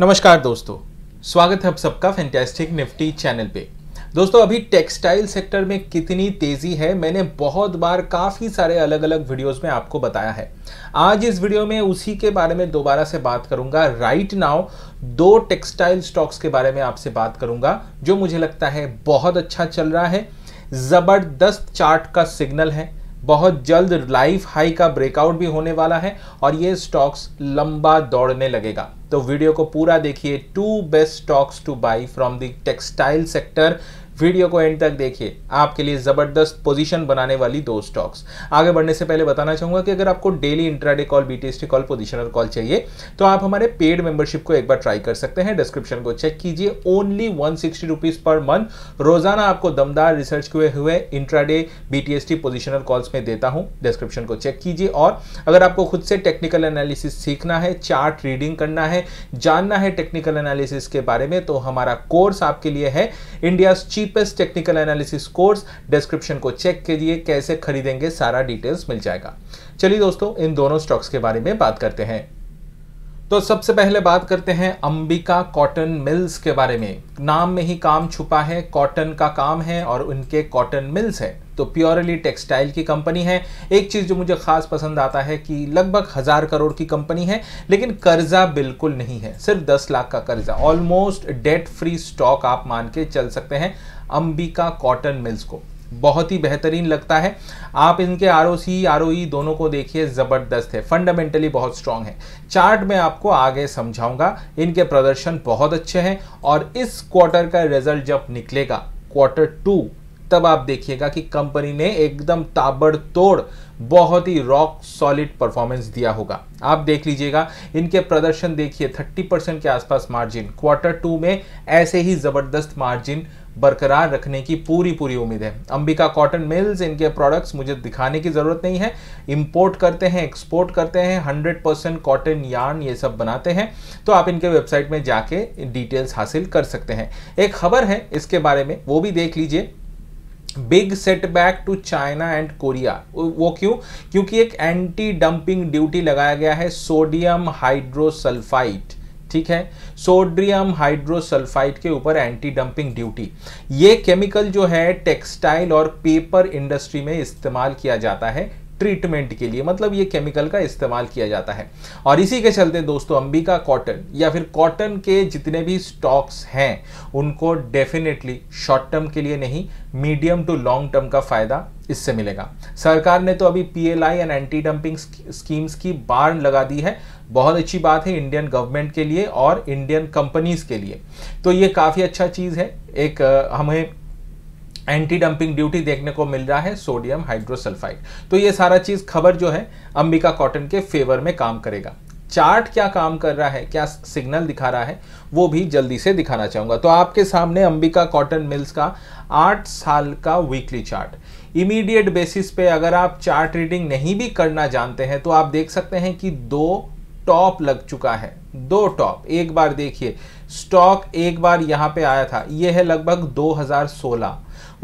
नमस्कार दोस्तों स्वागत है आप सबका फैंटेस्टिक निफ्टी चैनल पे दोस्तों अभी टेक्सटाइल सेक्टर में कितनी तेजी है मैंने बहुत बार काफ़ी सारे अलग अलग वीडियोस में आपको बताया है आज इस वीडियो में उसी के बारे में दोबारा से बात करूंगा राइट नाउ दो टेक्सटाइल स्टॉक्स के बारे में आपसे बात करूंगा जो मुझे लगता है बहुत अच्छा चल रहा है ज़बरदस्त चार्ट का सिग्नल है बहुत जल्द लाइफ हाई का ब्रेकआउट भी होने वाला है और ये स्टॉक्स लंबा दौड़ने लगेगा तो वीडियो को पूरा देखिए two best stocks to buy from the textile sector video को एंड तक देखिए आपके लिए ज़बरदस्त पोजीशन बनाने वाली दो स्टॉक्स आगे बढ़ने से पहले बताना चाहूंगा कि अगर आपको daily intraday call BTST call positional call चाहिए तो आप हमारे पेड मेंबरशिप को एक बार ट्राई कर सकते हैं डिस्क्रिप्शन को चेक कीजिए ओनली वन पर मंथ रोजाना आपको दमदार रिसर्च किए हुए इंट्राडे बीटीएसटी पोजिशनल कॉल्स में देता हूं डिस्क्रिप्शन को चेक कीजिए और अगर आपको खुद से टेक्निकल एनालिसिस सीखना है चार्ट रीडिंग करना है जानना है टेक्निकल एनालिसिस के बारे में तो हमारा कोर्स आपके लिए है India cheapest technical analysis course description को चेक कीजिए कैसे खरीदेंगे सारा डिटेल्स मिल जाएगा चलिए दोस्तों इन दोनों स्टॉक्स के बारे में बात करते हैं तो सबसे पहले बात करते हैं अंबिका कॉटन मिल्स के बारे में नाम में ही काम छुपा है कॉटन का काम है और उनके कॉटन मिल्स है तो प्योरली टेक्सटाइल की कंपनी है एक चीज़ जो मुझे खास पसंद आता है कि लगभग हज़ार करोड़ की कंपनी है लेकिन कर्जा बिल्कुल नहीं है सिर्फ दस लाख का कर्जा ऑलमोस्ट डेट फ्री स्टॉक आप मान के चल सकते हैं अंबिका कॉटन मिल्स को बहुत ही बेहतरीन लगता है आप इनके R O C R O ई दोनों को देखिए ज़बरदस्त है फंडामेंटली बहुत स्ट्रांग है चार्ट में आपको आगे समझाऊंगा इनके प्रदर्शन बहुत अच्छे हैं और इस क्वार्टर का रिजल्ट जब निकलेगा क्वार्टर टू तब आप देखिएगा कि कंपनी ने एकदम ताबड़तोड़ बहुत ही रॉक सॉलिड परफॉर्मेंस दिया होगा आप देख लीजिएगा इनके प्रदर्शन देखिए 30 परसेंट के आसपास मार्जिन क्वार्टर टू में ऐसे ही ज़बरदस्त मार्जिन बरकरार रखने की पूरी पूरी उम्मीद है अंबिका कॉटन मिल्स इनके प्रोडक्ट्स मुझे दिखाने की ज़रूरत नहीं है इंपोर्ट करते हैं एक्सपोर्ट करते हैं हंड्रेड परसेंट कॉटन यार्न ये सब बनाते हैं तो आप इनके वेबसाइट में जाके डिटेल्स हासिल कर सकते हैं एक खबर है इसके बारे में वो भी देख लीजिए big setback to China and Korea वो क्यों क्योंकि एक एंटी डंपिंग ड्यूटी लगाया गया है सोडियम हाइड्रोसल्फाइड ठीक है सोड्रियम हाइड्रोसल्फाइड के ऊपर एंटी डंपिंग ड्यूटी ये केमिकल जो है टेक्सटाइल और पेपर इंडस्ट्री में इस्तेमाल किया जाता है ट्रीटमेंट के लिए मतलब ये केमिकल का इस्तेमाल किया जाता है और इसी के चलते दोस्तों अंबिका कॉटन या फिर कॉटन के जितने भी स्टॉक्स हैं उनको डेफिनेटली शॉर्ट टर्म के लिए नहीं मीडियम टू लॉन्ग टर्म का फायदा इससे मिलेगा सरकार ने तो अभी PLI and anti dumping schemes की बाढ़ लगा दी है बहुत अच्छी बात है इंडियन गवर्नमेंट के लिए और इंडियन कंपनीज के लिए तो ये काफ़ी अच्छा चीज़ है एक हमें एंटी डंपिंग ड्यूटी देखने को मिल रहा है सोडियम हाइड्रोसल्फाइड तो ये सारा चीज खबर जो है अंबिका कॉटन के फेवर में काम करेगा चार्ट क्या काम कर रहा है क्या सिग्नल दिखा रहा है वो भी जल्दी से दिखाना चाहूंगा तो आपके सामने अंबिका कॉटन मिल्स का आठ साल का वीकली चार्ट इमीडिएट बेसिस पे अगर आप चार्ट रीडिंग नहीं भी करना जानते हैं तो आप देख सकते हैं कि दो टॉप लग चुका है दो टॉप एक बार देखिए स्टॉक एक बार यहाँ पे आया था ये है लगभग 2016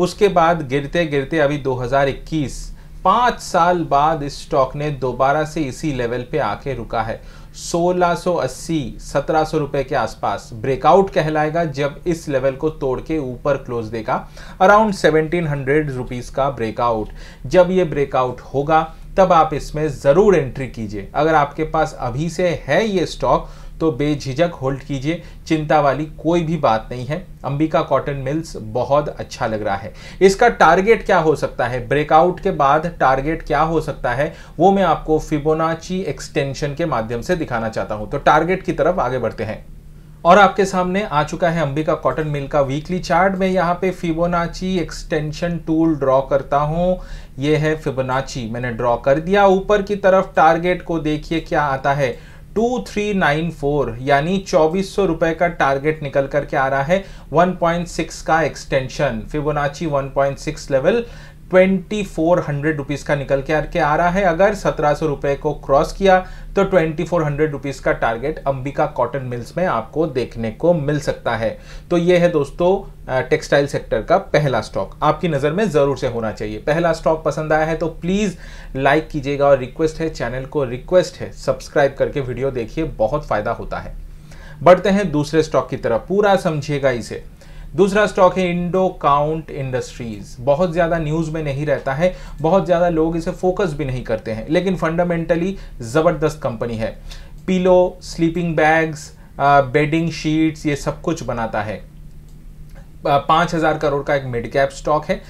उसके बाद गिरते गिरते अभी 2021 पाँच साल बाद इस स्टॉक ने दोबारा से इसी लेवल पे आके रुका है 1680 सो रुपए के आसपास ब्रेकआउट कहलाएगा जब इस लेवल को तोड़ के ऊपर क्लोज देगा अराउंड 1700 हंड्रेड का ब्रेकआउट जब ये ब्रेकआउट होगा तब आप इसमें ज़रूर एंट्री कीजिए अगर आपके पास अभी से है ये स्टॉक तो बेझिझक होल्ड कीजिए चिंता वाली कोई भी बात नहीं है अंबिका कॉटन मिल्स बहुत अच्छा लग रहा है इसका टारगेट क्या हो सकता है ब्रेकआउट के बाद टारगेट क्या हो सकता है वो मैं आपको फिबोनाची एक्सटेंशन के माध्यम से दिखाना चाहता हूं तो टारगेट की तरफ आगे बढ़ते हैं और आपके सामने आ चुका है अंबिका कॉटन मिल का वीकली चार्ट मैं यहाँ पे फिबोनाची एक्सटेंशन टूल ड्रॉ करता हूँ ये है फिबोनाची मैंने ड्रॉ कर दिया ऊपर की तरफ टारगेट को देखिए क्या आता है 2394 यानी चौबीस सौ रुपए का टारगेट निकल करके आ रहा है 1.6 का extension Fibonacci 1.6 level twenty four hundred rupees का निकल के आके आ रहा है अगर सत्रह सौ रुपए को क्रॉस किया तो ट्वेंटी फोर हंड्रेड रुपीज़ का टारगेट अंबिका कॉटन मिल्स में आपको देखने को मिल सकता है तो ये है दोस्तों टेक्सटाइल सेक्टर का पहला स्टॉक आपकी नज़र में ज़रूर से होना चाहिए पहला स्टॉक पसंद आया है तो प्लीज़ लाइक कीजिएगा और रिक्वेस्ट है चैनल को रिक्वेस्ट है सब्सक्राइब करके वीडियो देखिए बहुत फ़ायदा होता है बढ़ते हैं दूसरे स्टॉक की तरफ पूरा समझिएगा इसे दूसरा स्टॉक है इंडो काउंट इंडस्ट्रीज बहुत ज़्यादा न्यूज़ में नहीं रहता है बहुत ज़्यादा लोग इसे फोकस भी नहीं करते हैं लेकिन फंडामेंटली ज़बरदस्त कंपनी है pillow sleeping bags bedding sheets ये सब कुछ बनाता है पाँच हज़ार करोड़ का एक मिड कैप स्टॉक है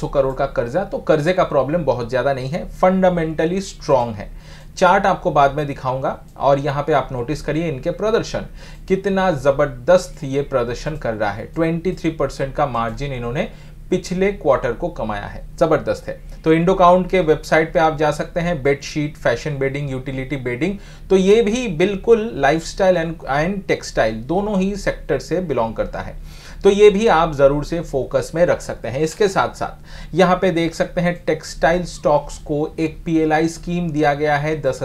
सौ करोड़ का कर्जा तो कर्जे का प्रॉब्लम बहुत ज़्यादा नहीं है फंडामेंटली स्ट्रांग है चार्ट आपको बाद में दिखाऊंगा और यहाँ पे आप नोटिस करिए इनके प्रदर्शन कितना ज़बरदस्त ये प्रदर्शन कर रहा है 23 परसेंट का मार्जिन इन्होंने पिछले क्वार्टर को कमाया है ज़बरदस्त है तो इंडो काउंट के वेबसाइट पे आप जा सकते हैं bedsheet fashion bedding utility bedding तो ये भी बिल्कुल लाइफस्टाइल एंड एंड टेक्सटाइल दोनों ही सेक्टर से बिलोंग करता है तो ये भी आप ज़रूर से फोकस में रख सकते हैं इसके साथ साथ यहाँ पे देख सकते हैं टेक्सटाइल स्टॉक्स को एक पीएलआई स्कीम दिया गया है दस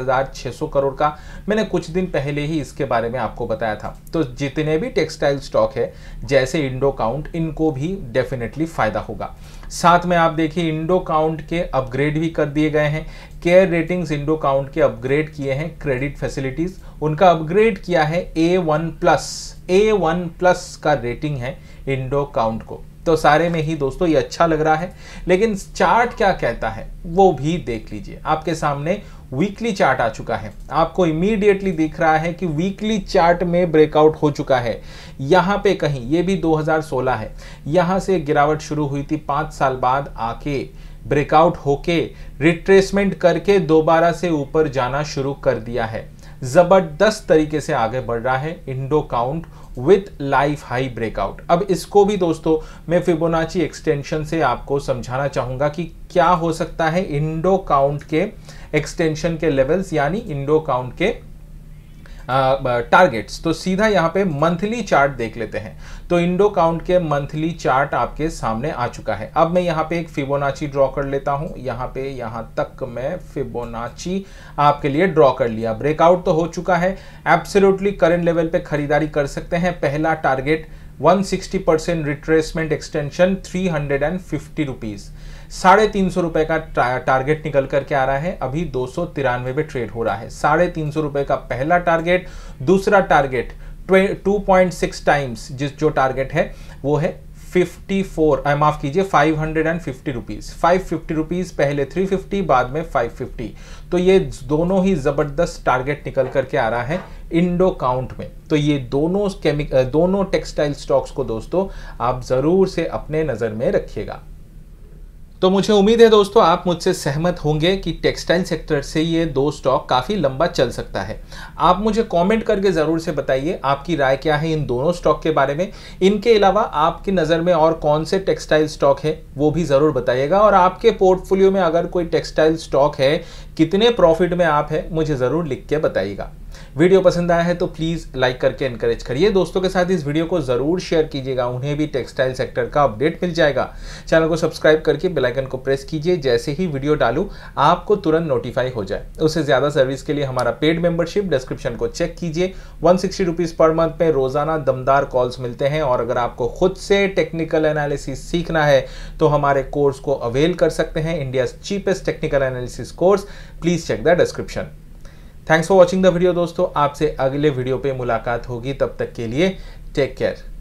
करोड़ का मैंने कुछ दिन पहले ही इसके बारे में आपको बताया था तो जितने भी टेक्सटाइल स्टॉक है जैसे इंडो काउंट इनको भी डेफिनेटली फ़ायदा होगा साथ में आप देखिए इंडो काउंट के अपग्रेड भी कर दिए गए हैं केयर रेटिंग्स इंडो काउंट के अपग्रेड किए हैं क्रेडिट फैसिलिटीज़ उनका अपग्रेड किया है A one plus A one plus का रेटिंग है इंडो काउंट को तो सारे में ही दोस्तों ये अच्छा लग रहा है लेकिन चार्ट क्या कहता है वो भी देख लीजिए आपके सामने वीकली चार्ट आ चुका है आपको इमीडिएटली दिख रहा है कि वीकली चार्ट में ब्रेकआउट हो चुका है यहां पे कहीं ये भी 2016 है यहां से गिरावट शुरू हुई थी पांच साल बाद आके ब्रेकआउट होके रिट्रेसमेंट करके दोबारा से ऊपर जाना शुरू कर दिया है जबरदस्त तरीके से आगे बढ़ रहा है Indo Count with life high breakout अब इसको भी दोस्तों मैं फिबोनाची एक्सटेंशन से आपको समझाना चाहूंगा कि क्या हो सकता है इंडो काउंट के एक्सटेंशन के लेवल्स यानी इंडो काउंट के टारगेट्स तो सीधा यहाँ पे मंथली चार्ट देख लेते हैं तो इंडो काउंट के मंथली चार्ट आपके सामने आ चुका है अब मैं यहाँ पे एक फिबोनाची ड्रॉ कर लेता हूँ यहाँ पे यहाँ तक मैं फिबोनाची आपके लिए ड्रॉ कर लिया ब्रेकआउट तो हो चुका है एब्सोल्युटली करेंट लेवल पे खरीदारी कर सकते हैं पहला target 160 percent retracement extension three hundred and fifty rupees साढ़े तीन सौ रुपए का टारगेट निकल करके आ रहा है अभी दो सौ तिरानवे पे ट्रेड हो रहा है साढ़े तीन सौ रुपए का पहला टारगेट दूसरा target two point six times जिस जो टारगेट है वो है 54 माफ कीजिए 550 फाइव फिफ्टी रुपीज पहले 350 बाद में 550 तो ये दोनों ही जबरदस्त टारगेट निकल करके आ रहा है इंडो काउंट में तो ये दोनों केमिक दोनों टेक्सटाइल स्टॉक्स को दोस्तों आप जरूर से अपने नजर में रखिएगा तो मुझे उम्मीद है दोस्तों आप मुझसे सहमत होंगे कि टेक्सटाइल सेक्टर से ये दो स्टॉक काफ़ी लंबा चल सकता है आप मुझे कमेंट करके ज़रूर से बताइए आपकी राय क्या है इन दोनों स्टॉक के बारे में इनके अलावा आपकी नज़र में और कौन से टेक्सटाइल स्टॉक है वो भी ज़रूर बताइएगा और आपके पोर्टफोलियो में अगर कोई टेक्सटाइल स्टॉक है कितने प्रॉफिट में आप है मुझे ज़रूर लिख के बताइएगा वीडियो पसंद आया है तो प्लीज़ लाइक करके इनकरेज करिए दोस्तों के साथ इस वीडियो को ज़रूर शेयर कीजिएगा उन्हें भी टेक्सटाइल सेक्टर का अपडेट मिल जाएगा चैनल को सब्सक्राइब करके बेलाइकन को प्रेस कीजिए जैसे ही वीडियो डालूँ आपको तुरंत नोटिफाई हो जाए उससे ज़्यादा सर्विस के लिए हमारा पेड मेंबरशिप डिस्क्रिप्शन को चेक कीजिए वन सिक्सटी पर मंथ में रोज़ाना दमदार कॉल्स मिलते हैं और अगर आपको खुद से टेक्निकल एनालिसिस सीखना है तो हमारे कोर्स को अवेल कर सकते हैं India cheapest technical analysis course please check the description thanks for watching the video दोस्तों आपसे अगले वीडियो पे मुलाकात होगी तब तक के लिए टेक केयर